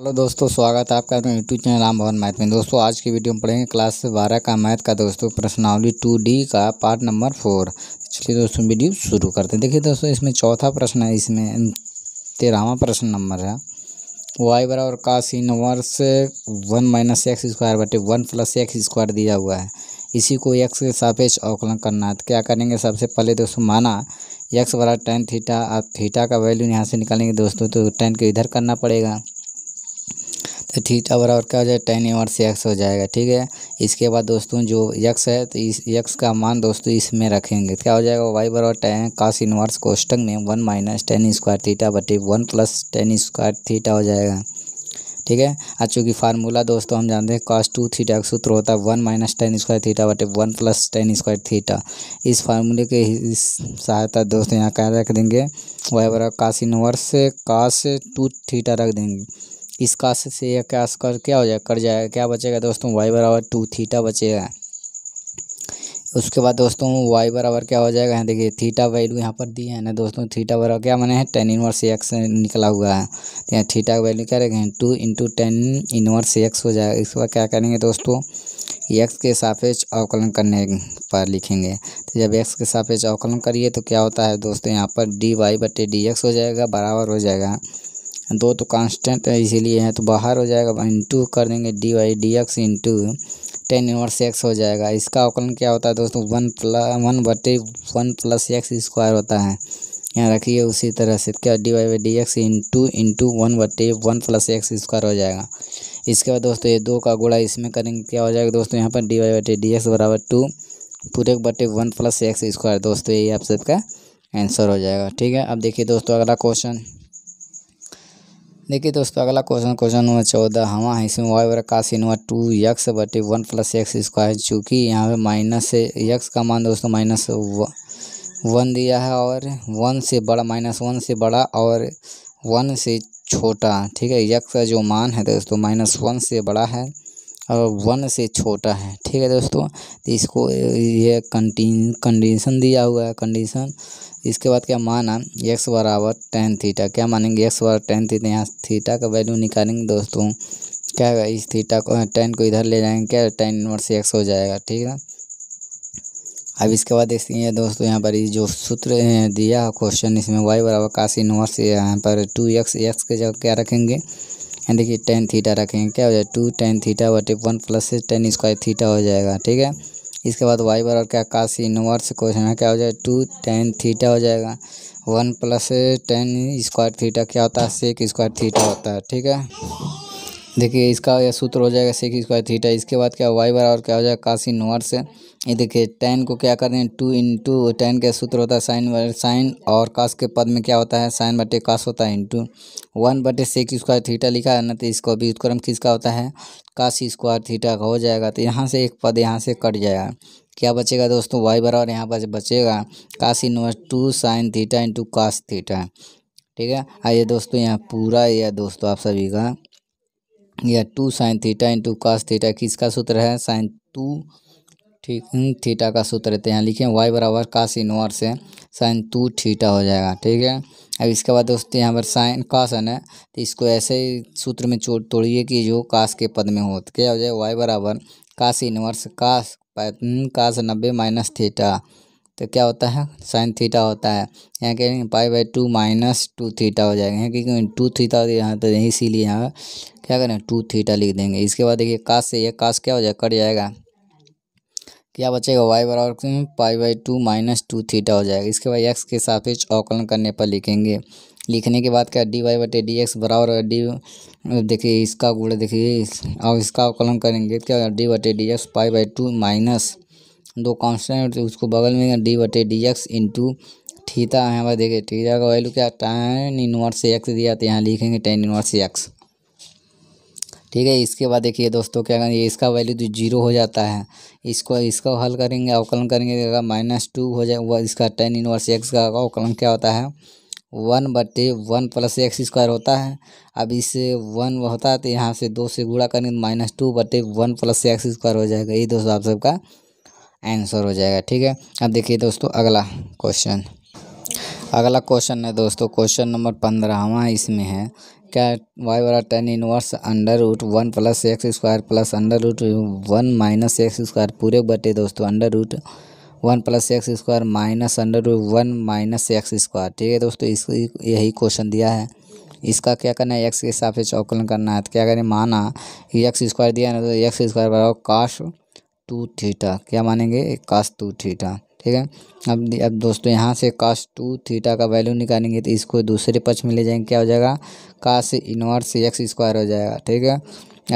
hello दोस्तों स्वागत है आपका अपने यूट्यूब चैनल राम भवन मैथ में दोस्तों आज की वीडियो में पढ़ेंगे क्लास बारह का मैथ का दोस्तों प्रश्नावली टू डी का पार्ट नंबर फोर चलिए दोस्तों वीडियो शुरू करते हैं देखिए दोस्तों इसमें चौथा प्रश्न है इसमें तेरहवा प्रश्न नंबर है वाई बराबर का sin inverse one minus x square बटे वन प्लस एक्स स्क्वायर दिया हुआ है इसी को एक्स के सापेक्ष अवकलन करना है तो क्या करेंगे सबसे पहले दोस्तों माना एक्स बराबर टेन थीटा आप थीटा का वैल्यू यहाँ से निकालेंगे दोस्तों तो टेन को इधर करना पड़ेगा तो ठीक और और क्या हो जाए टेन एवर से एक्स हो जाएगा ठीक है इसके बाद दोस्तों जो यक्स है तो इस यक्स का मान दोस्तों इसमें रखेंगे क्या हो जाएगा वाई बराबर टेन कास इनवर्स कोष्टक में one minus tan square theta बटे one plus tan square theta हो जाएगा ठीक है और चूँकि फार्मूला दोस्तों हम जानते हैं कॉस टू थीटा का सूत्र होता है one minus tan square theta बटे one plus tan square theta इस फार्मूले के सहायता दोस्तों यहाँ क्या रख देंगे वह बराबर cos inverse cos two theta रख देंगे इसका से यह क्रॉस कर क्या हो जाएगा कर जाएगा क्या बचेगा दोस्तों वाई बराबर टू थीटा बचेगा उसके बाद दोस्तों वाई बराबर क्या हो जाएगा यहाँ देखिए थीटा वैल्यू यहाँ पर दिए हैं ना दोस्तों थीटा बराबर क्या मैंने टेन इनवर्स एक्स निकला हुआ है तो यहाँ थीटा का वैल्यू क्या रखें two into tan inverse x हो जाएगा इसके बाद क्या करेंगे दोस्तों एक्स के सापेक्ष अवकलन करने पर लिखेंगे तो जब एक्स के सापेक्ष अवकलन करिए तो क्या होता है दोस्तों यहाँ पर डी वाई बटे डी एक्स हो जाएगा बराबर हो जाएगा दो तो कांस्टेंट है इसीलिए है तो बाहर हो जाएगा इंटू कर देंगे d y d x into tan inverse x हो जाएगा इसका अवकलन क्या होता है दोस्तों वन प्लस वन बटे वन प्लस एक्स स्क्वायर होता है यहाँ रखिए उसी तरह से क्या d y by d x into into one बटे वन प्लस एक्स स्क्वायर हो जाएगा इसके बाद दोस्तों ये दो का गुड़ा इसमें करेंगे क्या हो जाएगा दोस्तों यहाँ पर डी वाई बटे डी एक्स बराबर टू पूरे बटे वन प्लस एक्स स्क्वायर दोस्तों यही आप सबका आंसर हो जाएगा ठीक है अब देखिए दोस्तों अगला क्वेश्चन देखिए दोस्तों अगला क्वेश्चन क्वेश्चन नंबर चौदह हवा इसमें वाई का सीन हुआ टू यक्स बटे वन प्लस एक्स स्क्वायर चूँकि यहाँ पे माइनस से यक्स का मान दोस्तों माइनस वन दिया है और वन से बड़ा माइनस वन से बड़ा और वन से छोटा ठीक है यक्स का जो मान है दोस्तों माइनस वन से बड़ा है और वन से छोटा है ठीक है दोस्तों तो इसको ये कंटीन कंडीशन दिया हुआ है कंडीशन इसके बाद क्या माना एक्स बराबर टेन थीटा क्या मानेंगे एक्स बराबर टेन थीटा यहाँ थीटा का वैल्यू निकालेंगे दोस्तों क्या इस थीटा को टेन हाँ, को इधर ले जाएंगे क्या टेन इनवर्स एक्स हो जाएगा ठीक है अब इसके बाद देखते हैं दोस्तों यहाँ पर जो सूत्र दिया क्वेश्चन इसमें वाई बराबर काश इनवर्स यहाँ पर टू एक्स एक्स के जगह क्या रखेंगे यहाँ देखिए टेन थीटा रखेंगे क्या हो जाएगा two tan theta one plus tan square theta हो जाएगा ठीक है इसके बाद वाई बराबर क्या काश इनवर्स क्वेश्चन है क्या हो जाएगा टू टेन थीटा हो जाएगा one plus tan square theta क्या होता है सेक स्क्वायर थीटा होता है ठीक है देखिए इसका यह सूत्र हो जाएगा सेक स्क्वायर थीटा इसके बाद क्या वाई बराबर क्या हो जाएगा काश इनवर्स ये देखिए टेन को क्या कर रहे हैं टू इंटू टेन के सूत्र होता है साइन साइन और कास के पद में क्या होता है साइन बटे कास होता है इंटू वन बटे सिक्स स्क्वायर थीटा लिखा है ना तो इसको अभी उत्क्रम किसका होता है कास स्क्वायर थीटा का हो जाएगा तो यहाँ से एक पद यहाँ से कट जाएगा क्या बचेगा दोस्तों वाई बराबर यहाँ पर बचेगा cos inverse two sine theta into cos theta ठीक है आइए दोस्तों यहाँ पूरा यह दोस्तों आप सभी का यह two sine theta into cos theta किसका सूत्र है साइन टू ठीक हम्म, थीटा का सूत्र रहते हैं लिखें वाई बराबर कास इनवर्स है साइन टू थीटा हो जाएगा ठीक है अब इसके बाद दोस्तों यहाँ पर साइन कासन है तो इसको ऐसे ही सूत्र में तोड़िए कि जो कास के पद में हो तो क्या हो जाए वाई बराबर कास इनवर्स कास कास नब्बे माइनस थीटा तो क्या होता है साइन थीटा होता है यहाँ कहेंगे pi by two minus two theta हो जाएगा यहाँ क्योंकि टू थीटा यहाँ तो इसीलिए यहाँ क्या करें टू थीटा लिख देंगे इसके बाद देखिए कास से ये कास क्या हो जाए कट जाएगा क्या बचेगा वाई बराबर pi by two minus two theta हो जाएगा इसके बाद एक्स के सापेक्ष अवकलन करने पर लिखेंगे लिखने के बाद क्या डी वाई बटे डी एक्स बराबर डी देखिए इसका गुण देखिए और इसका अवकलन करेंगे तो क्या डी बटे d x pi by two minus दो कॉन्स्टेंट उसको बगल में डी बटे डी एक्स इंटू थीटा है पर देखिए थीटा का वैल्यू क्या टेन इनवर्स एक्स दिया तो यहाँ लिखेंगे टेन इनवर्स एक्स ठीक है इसके बाद देखिए दोस्तों क्या करेंगे इसका वैल्यू तो जीरो हो जाता है इसको इसका हल करेंगे अवकलन करेंगे अगर माइनस टू हो जाए वह इसका टेन इनवर्स एक्स का अवकलन क्या होता है वन बटे वन प्लस एक्स स्क्वायर होता है अब इससे वन होता है तो यहाँ से दो से गुड़ा करेंगे माइनस टू बटे वन प्लस एक्स स्क्वायर हो जाएगा ये दोस्तों आप सबका आंसर हो जाएगा ठीक है अब देखिए दोस्तों अगला क्वेश्चन अगला क्वेश्चन है दोस्तों क्वेश्चन नंबर पंद्रहवा इसमें है क्या वाई वाला tan inverse under root one plus x square plus under root one minus x square पूरे बटे दोस्तों under root one plus x square minus under root one minus x square ठीक है दोस्तों इस यही क्वेश्चन दिया है इसका क्या करना है एक्स के हिसाब से चौकलन करना है तो क्या करें माना कि एक्स स्क्वायर दिया ना तो एक्स स्क्वायर बराबर काश टू थीटा क्या मानेंगे काश टू थीटा ठीक है अब अब दोस्तों यहाँ से कास टू थीटा का वैल्यू निकालेंगे तो इसको दूसरे पक्ष में ले जाएंगे क्या हो जाएगा कास इनवर्स एक्स स्क्वायर हो जाएगा ठीक है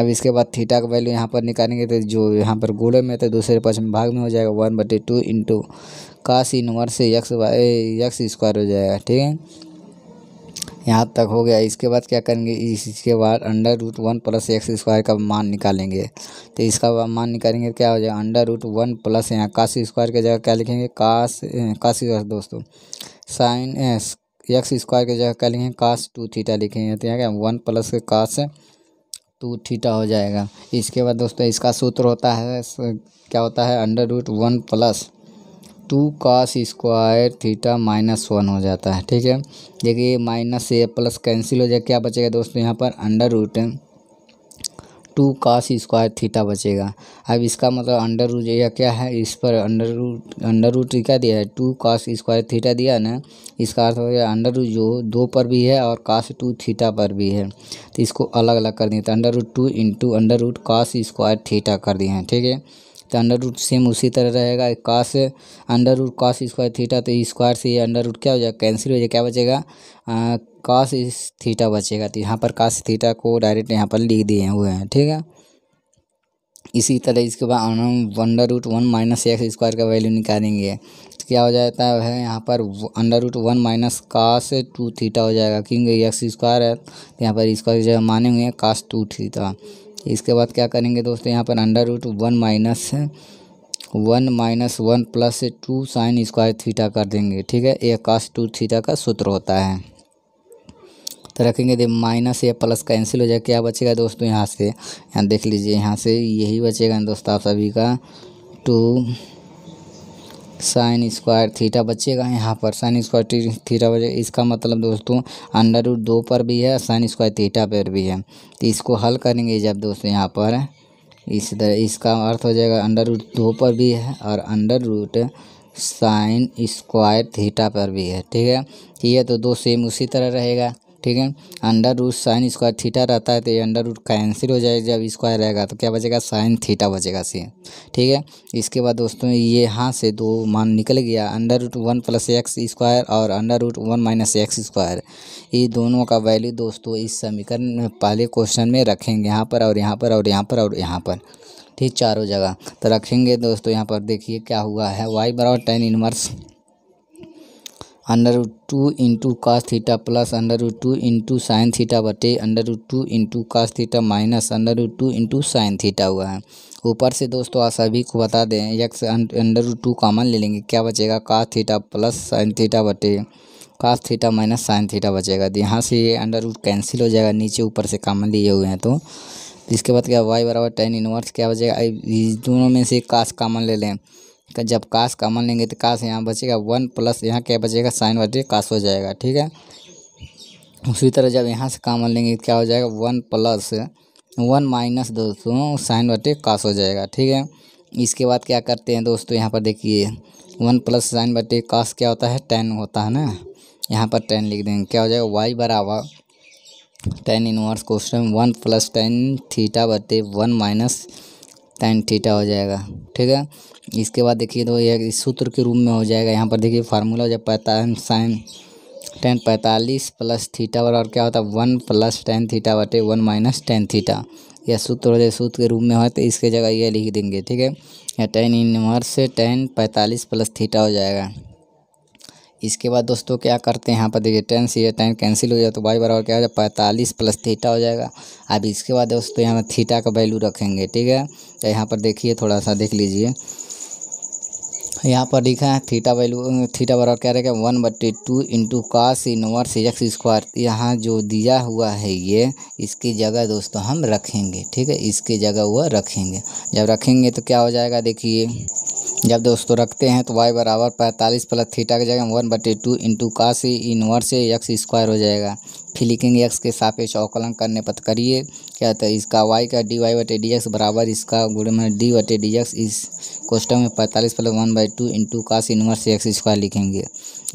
अब इसके बाद थीटा का वैल्यू यहाँ पर निकालेंगे तो जो यहाँ पर गोले में तो दूसरे पक्ष में भाग में हो जाएगा वन बटे two into cos inverse x x square हो जाएगा ठीक है यहाँ तक हो गया इसके बाद क्या करेंगे इसके बाद under root one plus x square का मान निकालेंगे तो इसका मान निकालेंगे क्या हो जाएगा अंडर रूट वन प्लस यहाँ काश स्क्वायर की जगह क्या लिखेंगे काश काश दोस्तों साइन एक्स स्क्वायर की जगह क्या लिखेंगे काश टू थीटा लिखेंगे तो यहाँ क्या one plus cos two theta हो जाएगा इसके बाद दोस्तों इसका सूत्र होता है क्या होता है under root one plus two cos square theta minus one हो जाता है ठीक है देखिए माइनस से प्लस कैंसिल हो जाए क्या बचेगा दोस्तों यहाँ पर under root two cos square theta बचेगा अब इसका मतलब अंडर रूट या क्या है इस पर अंडर रूट अंडर रूट क्या दिया है टू कास स्क्वायर थीटा दिया ना इसका अर्थ हो गया अंडर रूट जो दो पर भी है और कास टू थीटा पर भी है तो इसको अलग अलग कर दिए तो under root two into under root cos square theta कर दिए हैं ठीक है तो अंडर रूट सेम उसी तरह रहेगा cos under root cos square theta तो स्क्वायर e से ये अंडर रूट क्या हो जाएगा कैंसिल हो जाएगा क्या बचेगा कास थीटा बचेगा तो यहाँ पर कास थीटा को डायरेक्ट यहाँ पर लिख दिए हुए हैं ठीक है इसी तरह इसके बाद हम under root one minus x square का वैल्यू निकालेंगे तो क्या हो जाता है यहाँ पर under root one minus cos two theta हो जाएगा क्योंकि एक्स स्क्वायर है तो यहाँ पर स्क्वायर जो माने हुए हैं कास टू थीटा इसके बाद क्या करेंगे दोस्तों यहाँ पर under root one minus one minus one plus two sine square theta कर देंगे ठीक है ए कास टू थीटा का सूत्र होता है तो रखेंगे दे माइनस या प्लस कैंसिल हो जाए क्या बचेगा दोस्तों यहाँ से यहाँ देख लीजिए यहाँ से यही बचेगा दोस्तों आप सभी का टू साइन स्क्वायर थीटा बचेगा यहाँ पर साइन स्क्वायर थीटा बचे इसका मतलब दोस्तों अंडर रूट दो पर भी है साइन स्क्वायर थीटा पर भी है तो इसको हल करेंगे जब दोस्तों यहाँ पर इस तरह इसका अर्थ हो जाएगा अंडर रूट दो पर भी है और under root sine square theta पर भी है ठीक है ये तो दो सेम उसी तरह रहेगा ठीक है under root sine square theta रहता है तो ये अंडर रूट कैंसिल हो जाएगा जब स्क्वायर रहेगा तो क्या बचेगा साइन थीटा बचेगा सी ठीक है इसके बाद दोस्तों ये यहाँ से दो मान निकल गया under root one plus x square और under root one minus x square ये दोनों का वैल्यू दोस्तों इस समीकरण में पहले क्वेश्चन में रखेंगे यहाँ पर और यहाँ पर और यहाँ पर और यहाँ पर ठीक चारों जगह तो रखेंगे दोस्तों यहाँ पर देखिए क्या हुआ है वाई बराबर tan inverse under root two into cos theta plus under root two into sine theta बटे under root two into cos theta minus under root two into sine theta हुआ है ऊपर से दोस्तों आप सभी को बता दें x under root two common ले लेंगे क्या बचेगा cos theta plus sine theta बटे cos theta minus sine theta बचेगा तो यहाँ से ये अंडर रूट कैंसिल हो जाएगा नीचे ऊपर से कामन लिए हुए हैं तो इसके बाद क्या वाई बराबर टेन इनवर्स क्या बचेगा दोनों में से कास कामन ले लें तो जब काश कॉमन लेंगे तो काश यहाँ बचेगा वन प्लस यहाँ क्या बचेगा साइन बटे काश हो जाएगा ठीक है उसी तरह जब यहाँ से कॉमन लेंगे तो क्या हो जाएगा वन प्लस वन माइनस दोस्तों साइन बटे काश हो जाएगा ठीक है इसके बाद क्या करते हैं दोस्तों यहाँ पर देखिए वन प्लस साइन बटे काश क्या होता है टेन होता है ना यहाँ पर टेन लिख देंगे क्या हो जाएगा वाई बराबर tan inverse question one plus tan theta बटे वन माइनस टेन थीटा हो जाएगा ठीक है इसके बाद देखिए तो यह सूत्र के रूप में हो जाएगा यहाँ पर देखिए फार्मूला हो जाए पैंतालीस साइन टेन पैंतालीस प्लस थीटा बराबर क्या होता है वन प्लस टेन थीटा बटे वन माइनस टेन थीटा यह सूत्र हो जाए सूत्र के रूप में हो तो इसके जगह यह लिख देंगे ठीक है या टेन इनवर्स टेन पैंतालीस प्लस थीटा हो जाएगा इसके बाद दोस्तों क्या करते हैं यहाँ पर देखिए टेन से यह टेन कैंसिल हो जाए तो वाई बराबर क्या हो जाए पैंतालीस प्लस थीटा हो जाएगा अब इसके बाद दोस्तों यहाँ पर थीटा का वैल्यू रखेंगे ठीक है तो यहाँ पर देखिए थोड़ा सा देख लीजिए यहाँ पर लिखा है थीटा वैल्यू थीटा बराबर क्या रहेगा वन बटे two into cos inverse x square यहाँ जो दिया हुआ है ये इसकी जगह दोस्तों हम रखेंगे ठीक है इसकी जगह वह रखेंगे जब रखेंगे तो क्या हो जाएगा देखिए जब दोस्तों रखते हैं तो वाई बराबर पैंतालीस प्लस थीटा की जगह वन बटे टू इंटू का से इनवर्स एक्स स्क्वायर हो जाएगा फिर लिखेंगे एक्स के सापेक्ष अवकलन करने पत करिए क्या तो इसका वाई का डी वाई बटे डी एक्स बराबर इसका गुड़े में डी बटे डी एक्स इस क्वेश्चन में पैंतालीस plus one by two into cos inverse x square लिखेंगे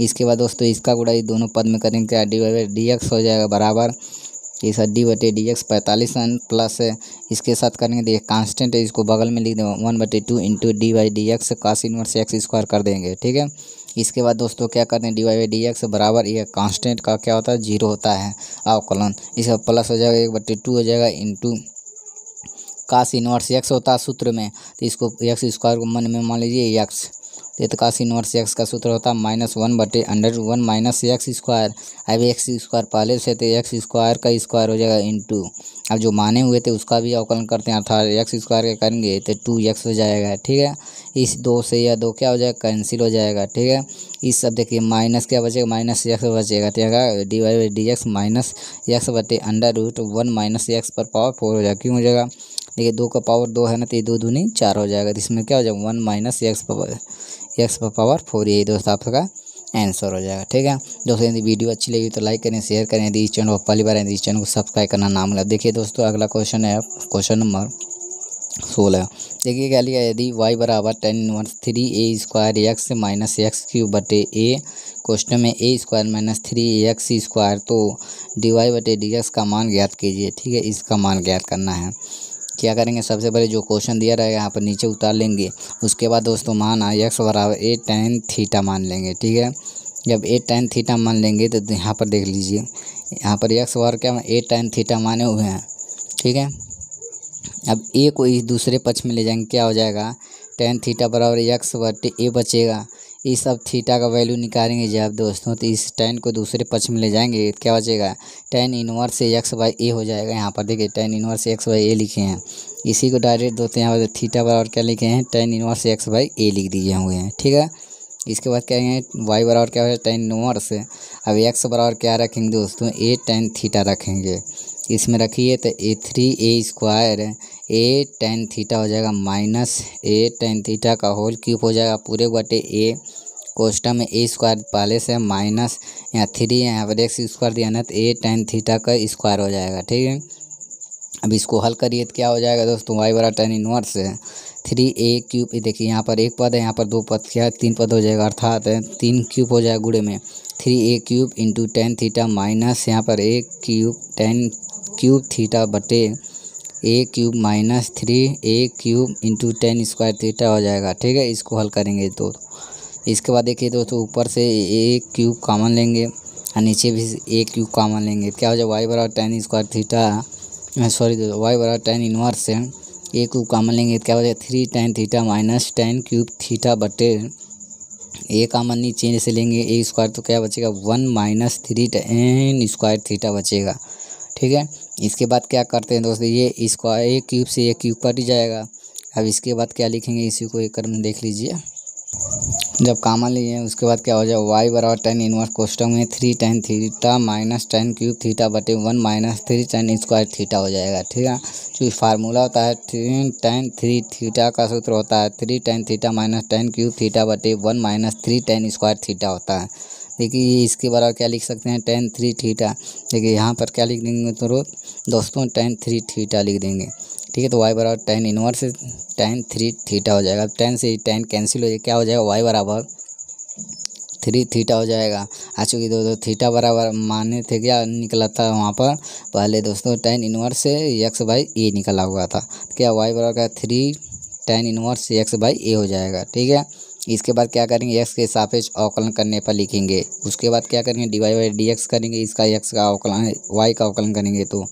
इसके बाद दोस्तों इसका गुड़ा इस दोनों पद में करेंगे क्या डी वाई डी एक्स हो जाएगा बराबर इस डी बटे डी एक्स पैंतालीस प्लस है इसके साथ करेंगे देखिए कांस्टेंट है इसको बगल में लिख दें वन बटे two into d y d x cos inverse x square कर देंगे ठीक है इसके बाद दोस्तों क्या करते हैं d y by d x बराबर ये कांस्टेंट का क्या होता है जीरो होता है अवकलन इसका प्लस हो जाएगा एक बटे टू हो जाएगा इंटू काश इनवर्स एक्स होता है सूत्र में तो इसको एक्स स्क्वायर को मन में मान लीजिए एक्स तो इनवर्स एक्स तो का सूत्र होता है माइनस वन बटे under one minus x square अब एक्स स्क्वायर पहले से तो एक्स स्क्वायर का स्क्वायर हो जाएगा टू अब जो माने हुए थे उसका भी अवकलन करते हैं अर्थात एक्स स्क्वायर का करेंगे तो टू एक्स हो जाएगा ठीक है इस दो से या दो क्या हो जाएगा कैंसिल हो जाएगा ठीक है इस सब देखिए माइनस क्या बचेगा माइनस एक्स बचेगा तो है d y by d x minus x बटे under root one minus x पर पावर फोर हो जाएगा क्यों हो जाएगा देखिए दो का पावर दो है ना तो ये दो दूनी चार हो जाएगा तो इसमें क्या हो जाएगा one minus x power x पर पावर फोर यही दोस्तों आपका आंसर हो जाएगा ठीक है दोस्तों यदि वीडियो अच्छी लगी तो लाइक करें शेयर करें यदि इस चैनल को पहली बार यदि इस चैनल को सब्सक्राइब करना ना मिला देखिए दोस्तों अगला क्वेश्चन है क्वेश्चन नंबर सोलह देखिए क्या लिया यदि वाई बराबर tan inverse three a square x minus x cube बटे ए क्वेश्चन में a square minus three x square तो डी वाई बटे डी एक्स का मान ज्ञात कीजिए ठीक है इसका मान ज्ञात करना है क्या करेंगे सबसे पहले जो क्वेश्चन दिया रहेगा यहाँ पर नीचे उतार लेंगे उसके बाद दोस्तों मान एक्स बराबर ए टेन थीटा मान लेंगे ठीक है जब ए टेन थीटा मान लेंगे तो यहाँ पर देख लीजिए यहाँ पर एक्स बराबर क्या ए टेन थीटा माने हुए हैं ठीक है अब ए को इस दूसरे पक्ष में ले जाएंगे क्या हो जाएगा टेन थीटा बराबर एक्स बटे ए बचेगा ये सब थीटा का वैल्यू निकालेंगे जब दोस्तों तो इस टेन को दूसरे पक्ष में ले जाएंगे क्या बचेगा tan inverse x by a हो जाएगा यहाँ पर देखिए tan inverse x by a लिखे हैं इसी को डायरेक्ट दोस्तों यहाँ पर थीटा बराबर क्या लिखे हैं tan inverse x by a लिख दिए हुए हैं ठीक है इसके बाद क्या है वाई बराबर क्या जाए टेन इनवर्स अब एक्स बराबर क्या रखेंगे दोस्तों ए टेन थीटा रखेंगे इसमें रखिए तो a three a square a tan theta हो जाएगा माइनस ए टेन थीटा का होल क्यूब हो जाएगा पूरे बटे ए कोस्टा में ए स्क्वायर पहले से माइनस यहाँ थ्री यहाँ पर एक्स स्क्वायर दिया ना तो ए टेन थीटा का स्क्वायर हो जाएगा ठीक है अब इसको हल करिए तो क्या हो जाएगा दोस्तों वाई बड़ा टेन इनवर्स है थ्री ए क्यूब देखिए यहाँ पर एक पद है यहाँ पर दो पद क्या है तीन पद हो जाएगा अर्थात तीन क्यूब हो जाएगा गुड़े में three a cube into tan theta minus यहाँ पर a cube tan cube theta बटे a cube minus three a cube into tan square theta हो जाएगा ठीक है इसको हल करेंगे तो इसके बाद देखिए दोस्तों ऊपर से ए क्यूब कामन लेंगे और नीचे भी ए क्यूब कामन लेंगे क्या हो जाए वाई बराबर टेन स्क्वायर थीटा सॉरी दोस्तों वाई बराबर टेन इनवर्स से ए क्यूब कामन लेंगे तो क्या हो जाए three tan theta minus tan cube theta बटे ए कामन नीचे से लेंगे ए स्क्वायर तो क्या बचेगा one minus three tan square theta बचेगा ठीक है इसके बाद क्या करते हैं दोस्तों ये इसको एक क्यूब से एक क्यूब पर ही जाएगा अब इसके बाद क्या लिखेंगे इसी को एक कर्म देख लीजिए जब कामन लिए उसके बाद क्या हो जाए वाई बराबर टेन इनवर्स कोष्टक में three tan theta minus tan cube theta बटे one minus three tan square theta हो जाएगा ठीक है जो तो फार्मूला होता है थ्री टेन थ्री थीटा का सूत्र होता है three tan theta minus tan cube theta बटे one minus three tan square theta होता है देखिए इसके बराबर क्या लिख सकते हैं टेन थ्री थीटा देखिए यहाँ पर क्या लिख देंगे तो दोस्तों टेन थ्री थीटा लिख देंगे ठीक है तो वाई बराबर tan inverse tan three theta हो जाएगा टेन से टेन कैंसिल हो जाएगा क्या हो जाएगा वाई बराबर थ्री थीटा हो जाएगा आ चूँकि दो थीटा बराबर माने थे क्या निकला था वहाँ पर पहले दोस्तों टेन इनवर्स से एक्स बाई ए निकला हुआ था तो क्या वाई बराबर का three tan inverse x by a हो जाएगा ठीक है इसके बाद क्या करेंगे एक्स के सापेक्ष अवकलन करने पर लिखेंगे उसके बाद क्या करेंगे d y by d x करेंगे इसका एक्स का अवकलन वाई का अवकलन करेंगे तो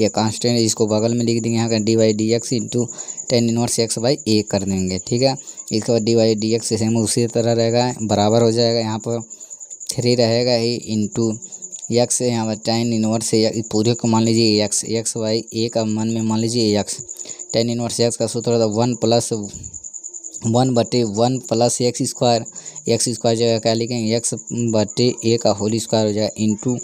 ये कांस्टेंट इसको बगल में लिख देंगे यहाँ का d y d x into tan inverse x by a कर देंगे ठीक है इसके बाद d y d x same उसी तरह रहेगा बराबर हो जाएगा यहाँ पर थ्री रहेगा ही इंटू एक्स यहाँ पर टेन इनवर्स पूरे को मान लीजिए एक्स एक्स वाई ए का मन में मान लीजिए एक्स टेन इनवर्स एक्स का सूत्र होता है वन प्लस वन बटे one plus x square x square जगह क्या लिखेंगे एक्स बटे ए का होल स्क्वायर हो जाएगा इंटू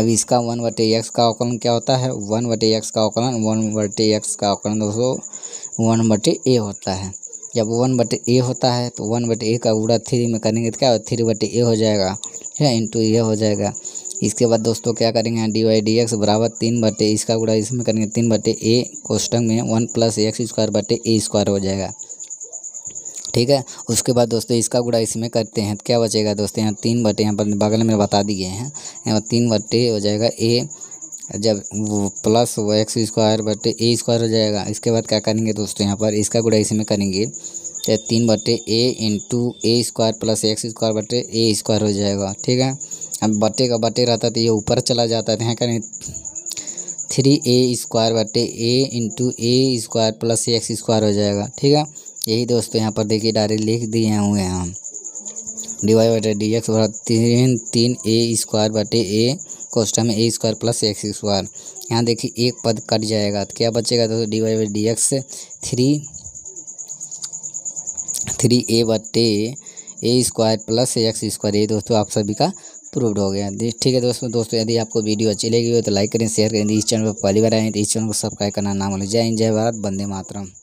अब इसका वन बटे एक्स का अवकलन क्या होता है वन बटे एक्स का अवकलन वन बटे एक्स का अवकलन दोस्तों वन बटे ए होता है जब वन बटे ए होता है तो वन बटे ए का उड़ा थ्री में करेंगे तो क्या थ्री बटे ए हो जाएगा ठीक है इंटू ए हो जाएगा इसके बाद दोस्तों क्या करेंगे डी वाई डी एक्स बराबर तीन बटे इसका गुड़ा इसमें करेंगे तीन बटे ए कोष्टक में वन प्लस एक्स स्क्वायर बटे ए स्क्वायर हो जाएगा ठीक है उसके बाद दोस्तों इसका गुड़ा इसमें करते हैं तो क्या बचेगा दोस्तों यहाँ तीन बटे यहाँ पर बगल में बता दिए हैं यहाँ तीन बटे हो जाएगा ए जब वो प्लस वो एक्स स्क्वायर बटे ए स्क्वायर हो जाएगा इसके बाद क्या करेंगे दोस्तों यहाँ पर इसका गुड़ा इसमें करेंगे तो तीन बटे a into a square plus x square बटे ए स्क्वायर हो जाएगा ठीक है अब बटे का बटे रहता तो ये ऊपर चला जाता है यहाँ करें थ्री ए स्क्वायर बटे a into a square plus x square हो जाएगा ठीक है यही दोस्तों यहाँ पर देखिए डायरेक्ट लिख दिए हुए हैं हम डी बटे डी एक्स बराबर तीन तीन ए स्क्वायर बटे ए कोष्टा में a square plus x square यहाँ देखिए एक पद कट जाएगा तो क्या बचेगा दोस्तों डी वाई बटे d x three three a बटे a square plus x square ये दोस्तों आप सभी का प्रूवड हो गया ठीक है दोस्तों दोस्तों यदि आपको वीडियो अच्छी लगी हो तो लाइक करें शेयर करें इस चैनल पर पहली बार आए तो इस चैनल को सब्सक्राइब करना ना भूलें जय हिंद जय भारत बंदे मातरम